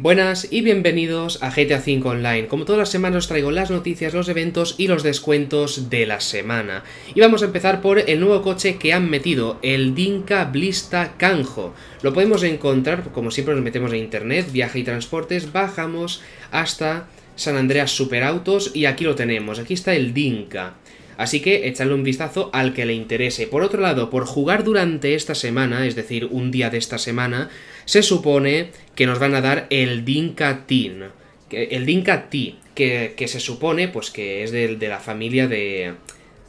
Buenas y bienvenidos a GTA 5 Online. Como todas las semanas os traigo las noticias, los eventos y los descuentos de la semana. Y vamos a empezar por el nuevo coche que han metido, el Dinka Blista Canjo. Lo podemos encontrar, como siempre nos metemos en internet, viaje y transportes, bajamos hasta San Andreas Superautos y aquí lo tenemos, aquí está el Dinka. Así que echadle un vistazo al que le interese. Por otro lado, por jugar durante esta semana, es decir, un día de esta semana, se supone que nos van a dar el Dinka Tin. El Dinka que, se supone pues que es de, de la familia de,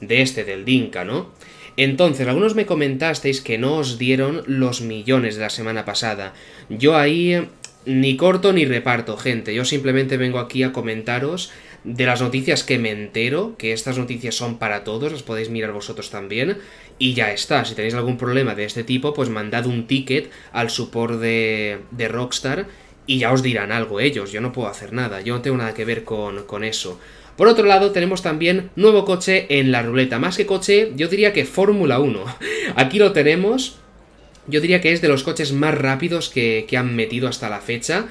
de este, del Dinka, ¿no? Entonces, algunos me comentasteis que no os dieron los millones de la semana pasada. Yo ahí ni corto ni reparto, gente. Yo simplemente vengo aquí a comentaros de las noticias que me entero, que estas noticias son para todos, las podéis mirar vosotros también, y ya está, si tenéis algún problema de este tipo, pues mandad un ticket al support de, Rockstar y ya os dirán algo ellos, yo no puedo hacer nada, yo no tengo nada que ver con, eso. Por otro lado, tenemos también nuevo coche en la ruleta. Más que coche, yo diría que Fórmula 1. Aquí lo tenemos. Yo diría que es de los coches más rápidos que, que han metido hasta la fecha.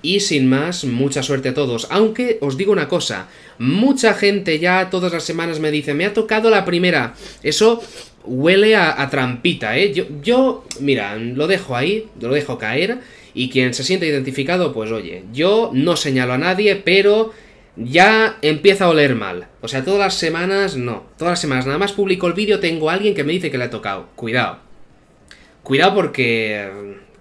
Y sin más, mucha suerte a todos. Aunque os digo una cosa, mucha gente ya todas las semanas me dice, me ha tocado la primera. Eso huele a, trampita, ¿eh? Yo, yo, mira, lo dejo ahí, lo dejo caer. Y quien se siente identificado, pues oye, yo no señalo a nadie, pero ya empieza a oler mal. O sea, todas las semanas no. Todas las semanas, nada más publico el vídeo, tengo a alguien que me dice que le ha tocado. Cuidado. Cuidado porque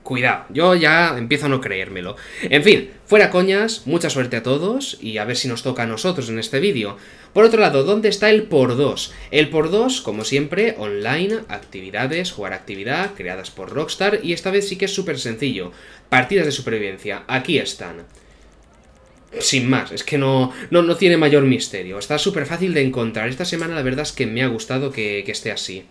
Cuidado, yo ya empiezo a no creérmelo. En fin, fuera coñas, mucha suerte a todos y a ver si nos toca a nosotros en este vídeo. Por otro lado, ¿dónde está el por 2? El por 2, como siempre, online, actividades, jugar actividad, creadas por Rockstar y esta vez sí que es súper sencillo. Partidas de supervivencia, aquí están sin más, es que no, no, tiene mayor misterio. Está súper fácil de encontrar. Esta semana la verdad es que me ha gustado que, que esté así.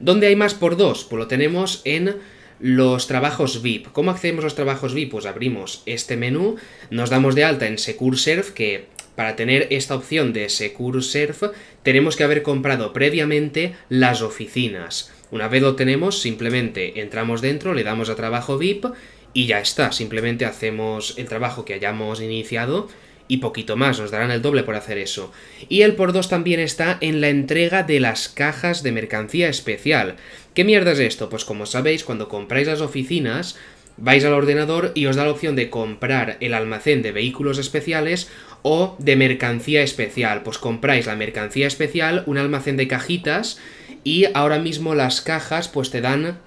¿Dónde hay más por dos? Pues lo tenemos en los trabajos VIP. ¿Cómo accedemos los trabajos VIP? Pues abrimos este menú, nos damos de alta en SecureServe, que para tener esta opción de SecureServe tenemos que haber comprado previamente las oficinas. Una vez lo tenemos, simplemente entramos dentro, le damos a trabajo VIP y ya está. Simplemente hacemos el trabajo que hayamos iniciado y poquito más, nos darán el doble por hacer eso. Y el por 2 también está en la entrega de las cajas de mercancía especial. ¿Qué mierda es esto? Pues como sabéis, cuando compráis las oficinas, vais al ordenador y os da la opción de comprar el almacén de vehículos especiales o de mercancía especial. Pues compráis la mercancía especial, un almacén de cajitas y ahora mismo las cajas pues te dan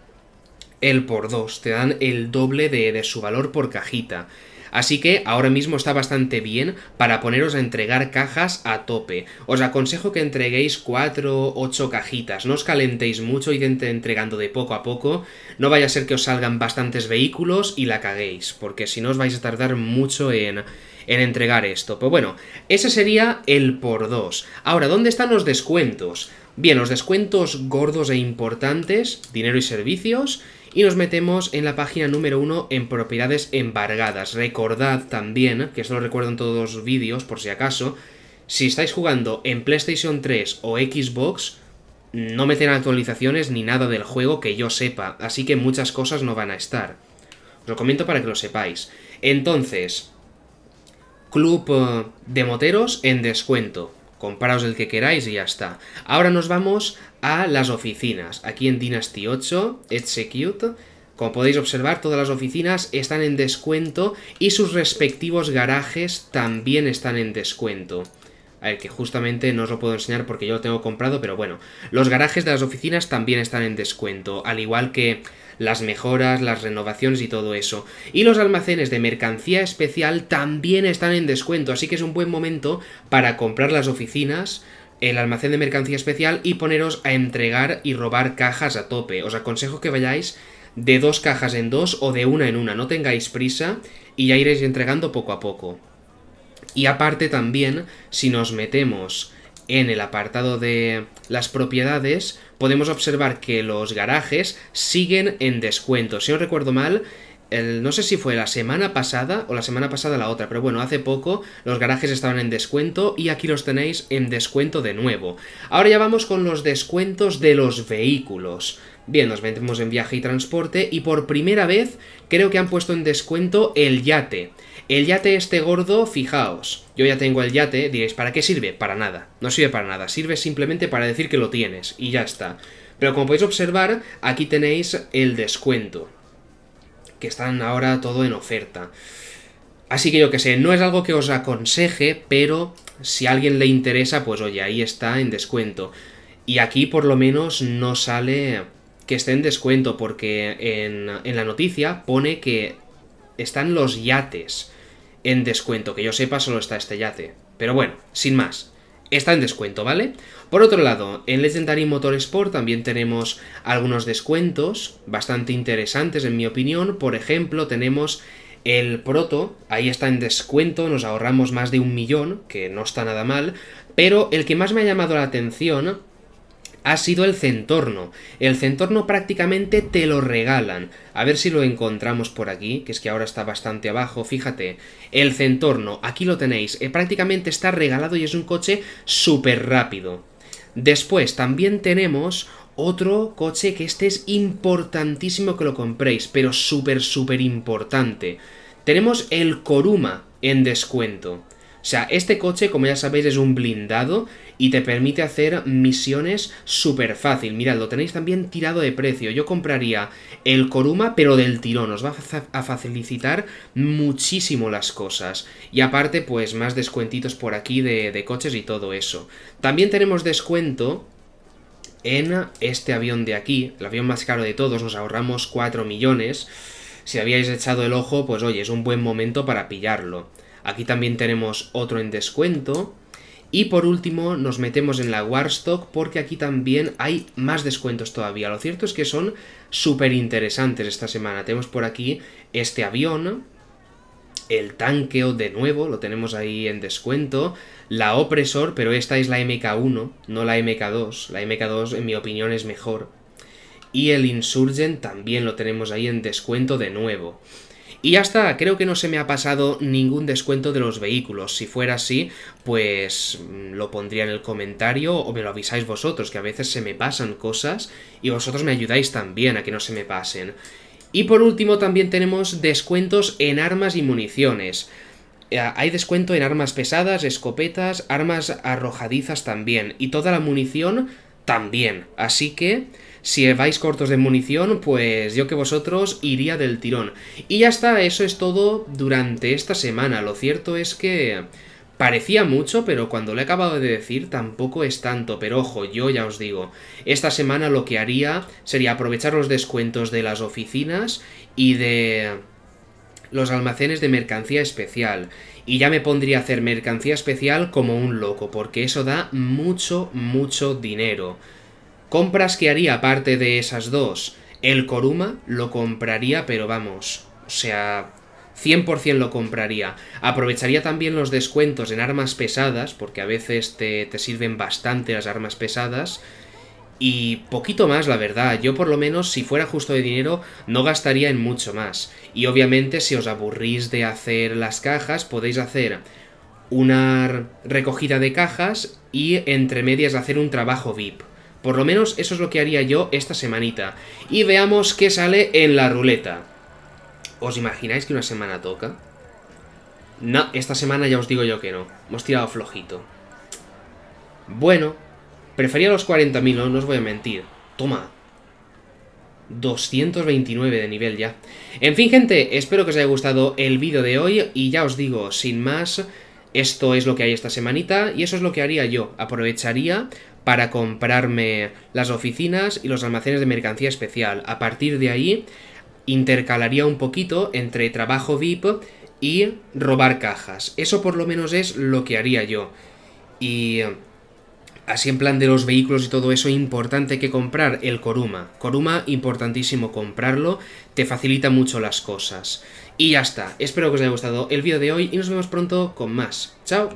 el por 2, te dan el doble de, de, su valor por cajita. Así que ahora mismo está bastante bien para poneros a entregar cajas a tope. Os aconsejo que entreguéis 4 8 cajitas, no os calentéis mucho, y entregando de poco a poco, no vaya a ser que os salgan bastantes vehículos y la caguéis, porque si no os vais a tardar mucho en, en entregar esto. Pero pues bueno, ese sería el por 2. Ahora, ¿dónde están los descuentos? Bien, los descuentos gordos e importantes, dinero y servicios, y nos metemos en la página número 1 en propiedades embargadas. Recordad también, que esto lo recuerdo en todos los vídeos por si acaso, si estáis jugando en PlayStation 3 o Xbox, no meten actualizaciones ni nada del juego que yo sepa, así que muchas cosas no van a estar. Os lo comento para que lo sepáis. Entonces, club eh, de moteros en descuento. Comparaos el que queráis y ya está. Ahora nos vamos a las oficinas. Aquí en Dynasty 8, Execute, como podéis observar, todas las oficinas están en descuento y sus respectivos garajes también están en descuento que justamente no os lo puedo enseñar porque yo lo tengo comprado, pero bueno. Los garajes de las oficinas también están en descuento, al igual que las mejoras, las renovaciones y todo eso. Y los almacenes de mercancía especial también están en descuento, así que es un buen momento para comprar las oficinas, el almacén de mercancía especial y poneros a entregar y robar cajas a tope. Os aconsejo que vayáis de dos cajas en dos o de una en una, no tengáis prisa y ya iréis entregando poco a poco. Y aparte también, si nos metemos en el apartado de las propiedades, podemos observar que los garajes siguen en descuento. Si no recuerdo mal, no sé si fue la semana pasada o la semana pasada la otra, pero bueno, hace poco los garajes estaban en descuento y aquí los tenéis en descuento de nuevo. Ahora ya vamos con los descuentos de los vehículos. Bien, nos metemos en viaje y transporte y por primera vez creo que han puesto en descuento el yate. El yate este gordo, fijaos, yo ya tengo el yate, diréis, ¿para qué sirve? Para nada, no sirve para nada, sirve simplemente para decir que lo tienes y ya está. Pero como podéis observar, aquí tenéis el descuento, que están ahora todo en oferta. Así que yo que sé, no es algo que os aconseje, pero si a alguien le interesa, pues oye, ahí está en descuento. Y aquí por lo menos no sale que esté en descuento, porque en, en la noticia pone que están los yates en descuento. Que yo sepa, solo está este yate. Pero bueno, sin más. Está en descuento, ¿vale? Por otro lado, en Legendary Motorsport también tenemos algunos descuentos bastante interesantes, en mi opinión. Por ejemplo, tenemos el Proto, ahí está en descuento, nos ahorramos más de un millón, que no está nada mal. Pero el que más me ha llamado la atención ha sido el centorno. El centorno prácticamente te lo regalan. A ver si lo encontramos por aquí, que es que ahora está bastante abajo, fíjate. El centorno, aquí lo tenéis. Eh, prácticamente está regalado y es un coche súper rápido. Después también tenemos otro coche que este es importantísimo que lo compréis, pero súper, súper importante. Tenemos el Coruma en descuento. O sea, este coche, como ya sabéis, es un blindado y te permite hacer misiones súper fácil. Mirad, lo tenéis también tirado de precio. Yo compraría el Coruma, pero del tirón. Os va a facilitar muchísimo las cosas. Y aparte, pues, más descuentitos por aquí de, coches y todo eso. También tenemos descuento en este avión de aquí, el avión más caro de todos, nos ahorramos 4 millones. Si habíais echado el ojo, pues oye, es un buen momento para pillarlo. Aquí también tenemos otro en descuento. Y por último nos metemos en la Warstock porque aquí también hay más descuentos todavía. Lo cierto es que son súper interesantes esta semana. Tenemos por aquí este avión, el tanqueo de nuevo, lo tenemos ahí en descuento, la opresor, pero esta es la MK1, no la MK2. La MK2 en mi opinión es mejor. Y el insurgent también lo tenemos ahí en descuento de nuevo. Y ya está, creo que no se me ha pasado ningún descuento de los vehículos. Si fuera así, pues mm, lo pondría en el comentario o me lo avisáis vosotros, que a veces se me pasan cosas y vosotros me ayudáis también a que no se me pasen. Y por último también tenemos descuentos en armas y municiones. Eh, hay descuento en armas pesadas, escopetas, armas arrojadizas también. Y toda la munición también. Así que si vais cortos de munición, pues yo que vosotros iría del tirón. Y ya está, eso es todo durante esta semana. Lo cierto es que parecía mucho, pero cuando lo he acabado de decir tampoco es tanto. Pero ojo, yo ya os digo, esta semana lo que haría sería aprovechar los descuentos de las oficinas y de los almacenes de mercancía especial. Y ya me pondría a hacer mercancía especial como un loco, porque eso da mucho, mucho dinero. Compras que haría aparte de esas dos. El Koruma lo compraría, pero vamos, o sea, 100% lo compraría. Aprovecharía también los descuentos en armas pesadas, porque a veces te, te sirven bastante las armas pesadas. Y poquito más, la verdad. Yo por lo menos, si fuera justo de dinero, no gastaría en mucho más. Y obviamente, si os aburrís de hacer las cajas, podéis hacer una recogida de cajas y entre medias hacer un trabajo VIP. Por lo menos eso es lo que haría yo esta semanita. Y veamos qué sale en la ruleta. ¿Os imagináis que una semana toca? No, esta semana ya os digo yo que no. Hemos tirado flojito. Bueno, Prefería los 40.000, ¿no? no os voy a mentir. Toma. 229 de nivel ya. En fin, gente, espero que os haya gustado el vídeo de hoy. Y ya os digo, sin más, esto es lo que hay esta semanita. Y eso es lo que haría yo. Aprovecharía para comprarme las oficinas y los almacenes de mercancía especial. A partir de ahí, intercalaría un poquito entre trabajo VIP y robar cajas. Eso por lo menos es lo que haría yo. Y así en plan de los vehículos y todo eso, importante que comprar el Coruma. Coruma, importantísimo comprarlo, te facilita mucho las cosas. Y ya está, espero que os haya gustado el vídeo de hoy y nos vemos pronto con más. ¡Chao!